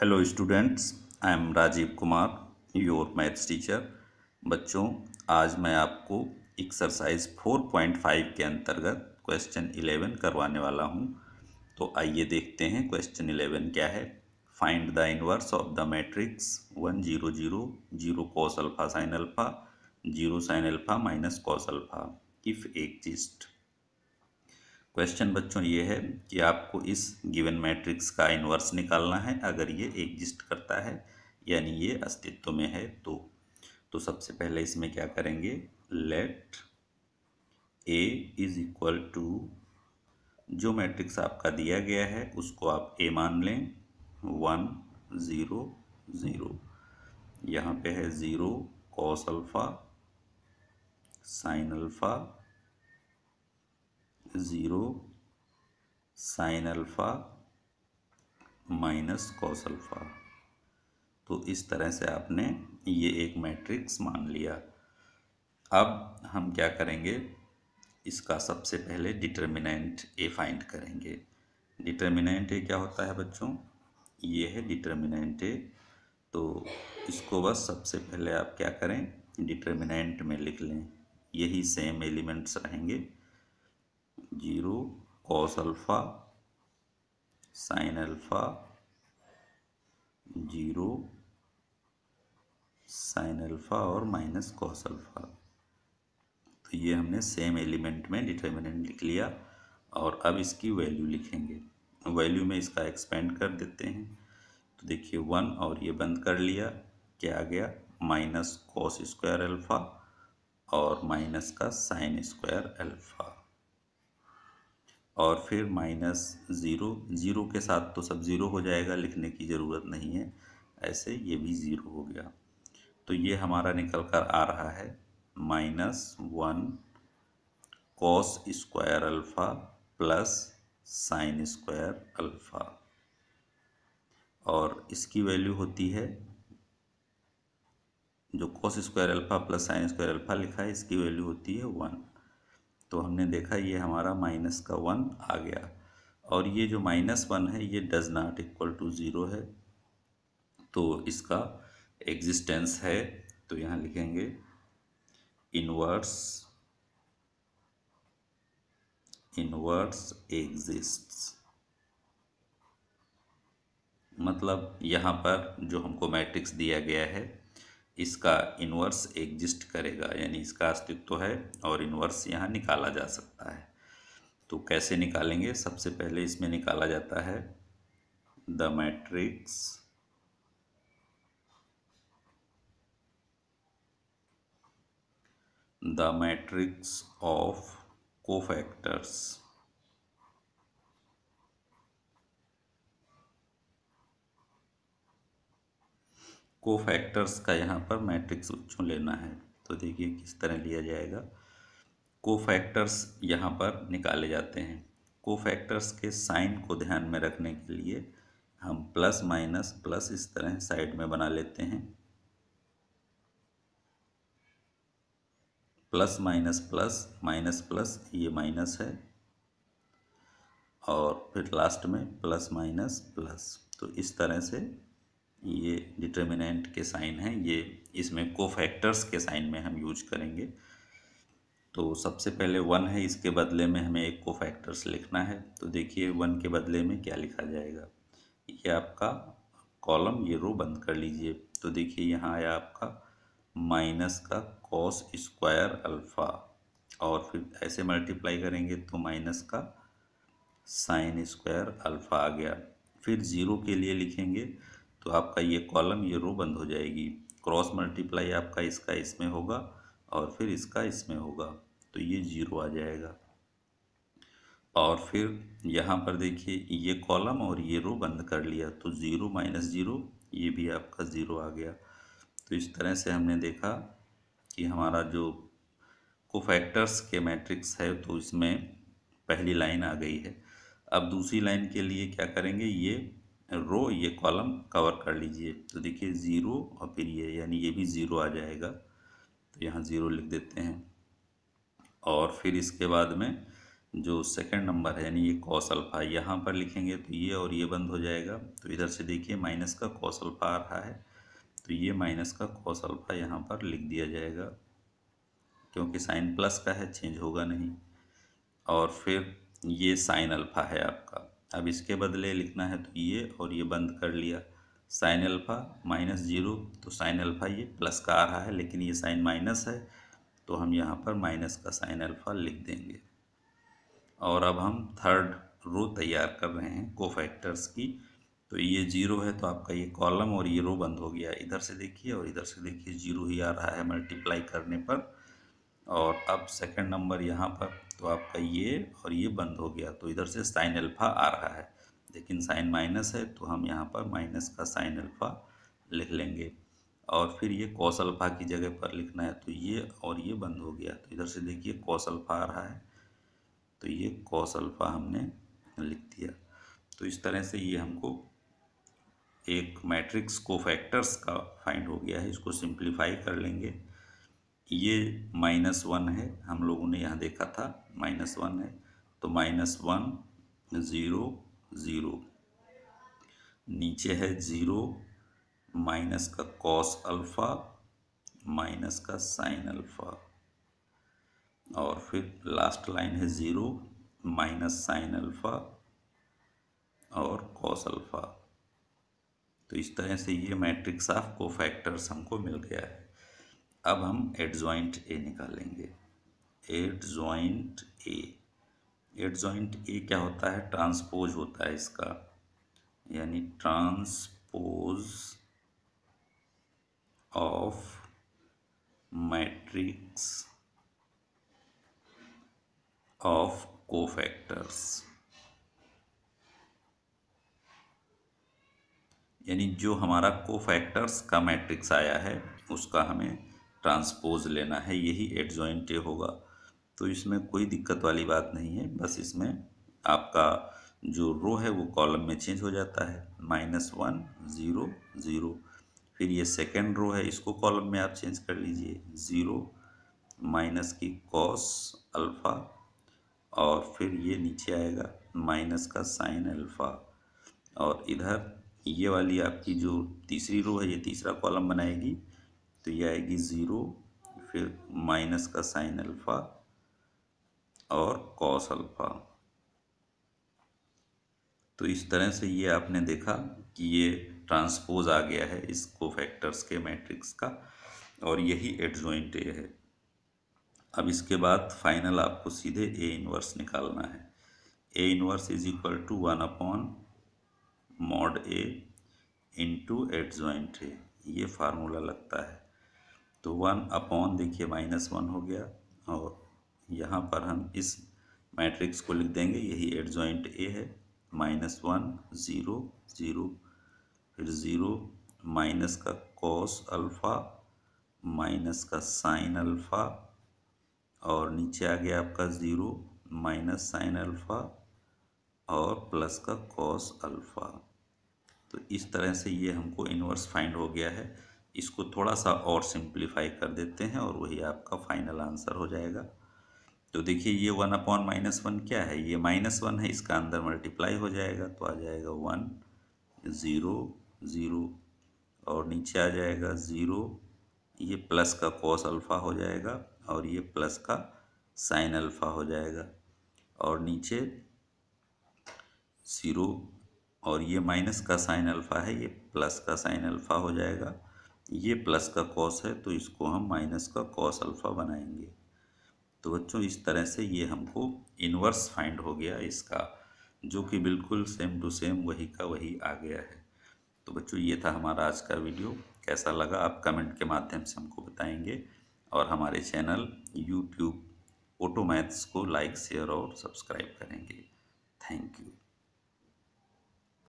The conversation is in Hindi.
hello students I am Rajeev Kumar your maths teacher बच्चों आज मैं आपको एक्सरसाइज 4.5 के अंतर्गत क्वेश्चन 11 करवाने वाला हूं तो आइए देखते हैं क्वेश्चन 11 क्या है find the inverse of the matrix one zero zero zero cos alpha sin alpha zero sin alpha minus cos alpha if exist question बच्चों ये है कि आपको इस गिवन मैट्रिक्स का इन्वर्स निकालना है अगर ये एग्जिस्ट करता है यानी ये अस्तित्व में है तो तो सबसे पहले इसमें क्या करेंगे let A is equal to जो मैट्रिक्स आपका दिया गया है उसको आप ए मान लें वन ज़ीरो ज़ीरो यहाँ पे है zero cos alpha sin alpha zero sin alpha minus cos alpha तो इस तरह से आपने ये एक मैट्रिक्स मान लिया अब हम क्या करेंगे इसका सबसे पहले डिटर्मिनेंट ए फाइंड करेंगे डिटर्मिनेंट ए क्या होता है बच्चों ये है डिटर्मिनेंट ए तो इसको बस सबसे पहले आप क्या करें डिटर्मिनेंट में लिख लें यही सेम एलिमेंट्स रहेंगे zero cos alpha sin alpha zero sin alpha और माइनस कॉस अल्फ़ा तो ये हमने सेम एलिमेंट में डिटर्मिनेंट लिख लिया और अब इसकी वैल्यू लिखेंगे वैल्यू में इसका एक्सपेंड कर देते हैं तो देखिए वन और ये बंद कर लिया क्या आ गया माइनस कॉस स्क्वायर अल्फ़ा और माइनस का साइन स्क्वायर अल्फ़ा और फिर माइनस ज़ीरो ज़ीरो के साथ तो सब ज़ीरो हो जाएगा लिखने की ज़रूरत नहीं है ऐसे ये भी ज़ीरो हो गया तो ये हमारा निकल कर आ रहा है minus one cos square alpha plus sin square alpha और इसकी वैल्यू होती है जो cos square alpha plus sin square alpha लिखा है इसकी वैल्यू होती है वन तो हमने देखा ये हमारा माइनस का वन आ गया और ये जो माइनस वन है ये does not equal to zero है तो इसका एग्जिस्टेंस है तो यहाँ लिखेंगे इनवर्स इनवर्स एग्जिस्ट्स मतलब यहाँ पर जो हमको मैट्रिक्स दिया गया है इसका इन्वर्स एग्जिस्ट करेगा यानी इसका अस्तित्व तो है और इन्वर्स यहाँ निकाला जा सकता है तो कैसे निकालेंगे सबसे पहले इसमें निकाला जाता है the matrix the matrix of cofactors cofactors का यहाँ पर मैट्रिक्स बच्चों लेना है तो देखिए किस तरह लिया जाएगा को फैक्टर्स यहाँ पर निकाले जाते हैं को फैक्टर्स के साइन को ध्यान में रखने के लिए हम प्लस माइनस प्लस इस तरह साइड में बना लेते हैं plus minus plus minus plus ये माइनस है और फिर लास्ट में प्लस माइनस प्लस तो इस तरह से ये डिटर्मिनेंट के साइन है ये इसमें कोफैक्टर्स के साइन में हम यूज करेंगे तो सबसे पहले वन है इसके बदले में हमें एक कोफैक्टर्स लिखना है तो देखिए वन के बदले में क्या लिखा जाएगा ये आपका कॉलम ये रो बंद कर लीजिए तो देखिए यहाँ आया आपका माइनस का कॉस स्क्वायर अल्फ़ा और फिर ऐसे मल्टीप्लाई करेंगे तो माइनस का साइन स्क्वायर अल्फ़ा आ गया फिर ज़ीरो के लिए लिखेंगे तो आपका ये कॉलम ये रो बंद हो जाएगी क्रॉस मल्टीप्लाई आपका इसका इसमें होगा और फिर इसका इसमें होगा तो ये जीरो आ जाएगा और फिर यहाँ पर देखिए ये कॉलम और ये रो बंद कर लिया तो ज़ीरो माइनस ज़ीरो ये भी आपका ज़ीरो आ गया तो इस तरह से हमने देखा कि हमारा जो कोफैक्टर्स के मैट्रिक्स है तो इसमें पहली लाइन आ गई है अब दूसरी लाइन के लिए क्या करेंगे ये रो ये कॉलम कवर कर लीजिए तो देखिए ज़ीरो और फिर ये यानी ये भी ज़ीरो आ जाएगा तो यहाँ ज़ीरो लिख देते हैं और फिर इसके बाद में जो सेकंड नंबर है यानी ये कॉस अल्फ़ा यहाँ पर लिखेंगे तो ये और ये बंद हो जाएगा तो इधर से देखिए माइनस का कॉस अल्फ़ा आ रहा है तो ये माइनस का कॉस अल्फ़ा यहाँ पर लिख दिया जाएगा क्योंकि साइन प्लस का है चेंज होगा नहीं और फिर ये साइन अल्फ़ा है आपका अब इसके बदले लिखना है तो ये और ये बंद कर लिया साइन अल्फ़ा माइनस जीरो तो साइन अल्फ़ा ये प्लस का आ रहा है लेकिन ये साइन माइनस है तो हम यहाँ पर माइनस का साइन अल्फ़ा लिख देंगे और अब हम थर्ड रो तैयार कर रहे हैं कोफैक्टर्स की तो ये जीरो है तो आपका ये कॉलम और ये रो बंद हो गया इधर से देखिए और इधर से देखिए जीरो ही आ रहा है मल्टीप्लाई करने पर और अब सेकंड नंबर यहाँ पर तो आपका ये और ये बंद हो गया तो इधर से साइन अल्फ़ा आ रहा है लेकिन साइन माइनस है तो हम यहाँ पर माइनस का साइन अल्फ़ा लिख लेंगे और फिर ये कॉस अल्फ़ा की जगह पर लिखना है तो ये और ये बंद हो गया तो इधर से देखिए कॉस अल्फ़ा आ रहा है तो ये कॉस अल्फ़ा हमने लिख दिया तो इस तरह से ये हमको एक मैट्रिक्स को फैक्टर्स का फाइंड हो गया है इसको सिंप्लीफाई कर लेंगे ये माइनस वन है हम लोगों ने यहाँ देखा था माइनस वन है तो माइनस वन ज़ीरो ज़ीरो नीचे है ज़ीरो माइनस का कॉस अल्फ़ा माइनस का साइन अल्फ़ा और फिर लास्ट लाइन है ज़ीरो माइनस साइन अल्फ़ा और कॉस अल्फ़ा तो इस तरह से ये मैट्रिक्स ऑफ को फैक्टर्स हमको मिल गया है अब हम एड ज्वाइंट ए निकालेंगे adjoint A adjoint A क्या होता है ट्रांसपोज होता है इसका यानी transpose of matrix of cofactors यानी जो हमारा कोफैक्टर्स का मैट्रिक्स आया है उसका हमें ट्रांसपोज लेना है यही एड जॉइंट होगा तो इसमें कोई दिक्कत वाली बात नहीं है बस इसमें आपका जो रो है वो कॉलम में चेंज हो जाता है माइनस वन ज़ीरो ज़ीरो फिर ये सेकेंड रो है इसको कॉलम में आप चेंज कर लीजिए ज़ीरो माइनस की कॉस अल्फ़ा और फिर ये नीचे आएगा माइनस का साइन अल्फ़ा और इधर ये वाली आपकी जो तीसरी रो है ये तीसरा कॉलम बनाएगी तो ये आएगी ज़ीरो फिर माइनस का साइन अल्फ़ा और कॉस अल्फ़ा तो इस तरह से ये आपने देखा कि ये ट्रांसपोज आ गया है इस कोफैक्टर्स के मैट्रिक्स का और यही एडजॉइंट ए है अब इसके बाद फाइनल आपको सीधे ए इनवर्स निकालना है A inverse is equal to one upon mod A into adjoint A ये फार्मूला लगता है तो वन अपॉन देखिए माइनस वन हो गया और यहाँ पर हम इस मैट्रिक्स को लिख देंगे यही एड जॉइंट ए है माइनस वन ज़ीरो ज़ीरो फिर ज़ीरो माइनस का कॉस अल्फ़ा माइनस का साइन अल्फ़ा और नीचे आ गया आपका ज़ीरो माइनस साइन अल्फ़ा और प्लस का कॉस अल्फ़ा तो इस तरह से ये हमको इन्वर्स फाइंड हो गया है इसको थोड़ा सा और सिंप्लीफाई कर देते हैं और वही आपका फाइनल आंसर हो जाएगा तो देखिए ये वन अपॉन माइनस वन क्या है ये माइनस वन है इसका अंदर मल्टीप्लाई हो जाएगा तो आ जाएगा वन ज़ीरो ज़ीरो और नीचे आ जाएगा ज़ीरो ये प्लस का कॉस अल्फ़ा हो जाएगा और ये प्लस का साइन अल्फ़ा हो जाएगा और नीचे ज़ीरो और ये माइनस का साइन अल्फ़ा है ये प्लस का साइन अल्फ़ा हो जाएगा ये प्लस का कॉस है तो इसको हम माइनस का कॉस अल्फ़ा बनाएंगे तो बच्चों इस तरह से ये हमको इन्वर्स फाइंड हो गया इसका जो कि बिल्कुल सेम टू सेम वही का वही आ गया है तो बच्चों ये था हमारा आज का वीडियो कैसा लगा आप कमेंट के माध्यम से हमको बताएंगे और हमारे चैनल यूट्यूब ऑटो मैथ्स को लाइक शेयर और सब्सक्राइब करेंगे थैंक यू